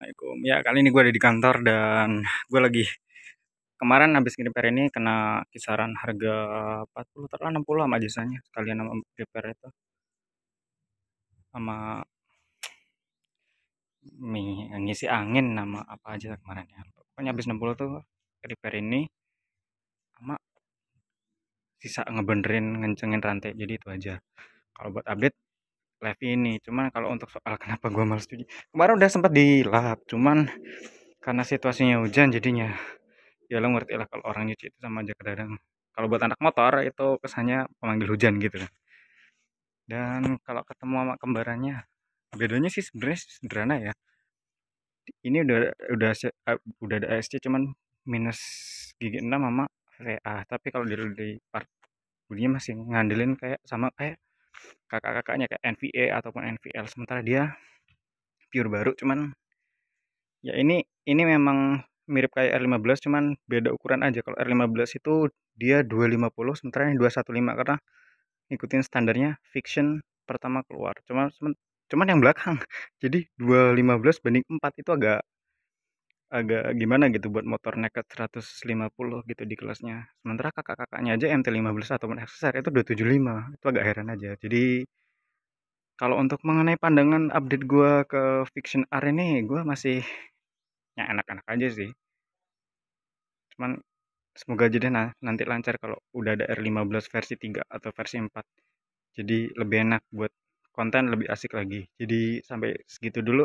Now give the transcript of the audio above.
Assalamualaikum. Ya kali ini gue ada di kantor dan gue lagi kemarin habis nge-repair ini kena kisaran harga 40 atau 60 sama jasanya sekalian sama repair itu sama mie ngisi angin nama apa aja kemarin ya pokoknya habis 60 tuh repair ini sama sisa ngebenerin ngencengin rantai jadi itu aja kalau buat update live ini cuman kalau untuk soal kenapa gue males cuci kemarin udah sempat di lab cuman karena situasinya hujan jadinya ya lo ngerti lah kalau orang nyuci itu sama aja kadang kalau buat anak motor itu kesannya pemanggil hujan gitu kan. dan kalau ketemu sama kembarannya bedanya sih sebenarnya sederhana ya ini udah udah eh, udah ada SC cuman minus gigi 6 sama VA tapi kalau di, di part bunyinya masih ngandelin kayak sama kayak kakak-kakaknya kayak NVA ataupun NVL sementara dia pure baru cuman ya ini ini memang mirip kayak R15 cuman beda ukuran aja kalau R15 itu dia 250 sementara ini 215 karena ngikutin standarnya fiction pertama keluar cuman cuman yang belakang jadi 215 banding 4 itu agak agak gimana gitu buat motor nekat 150 gitu di kelasnya sementara kakak-kakaknya aja MT15 ataupun XSR itu 275 itu agak heran aja jadi kalau untuk mengenai pandangan update gue ke fiction R ini gue masih ya enak-enak aja sih cuman semoga aja deh nanti lancar kalau udah ada R15 versi 3 atau versi 4 jadi lebih enak buat konten lebih asik lagi jadi sampai segitu dulu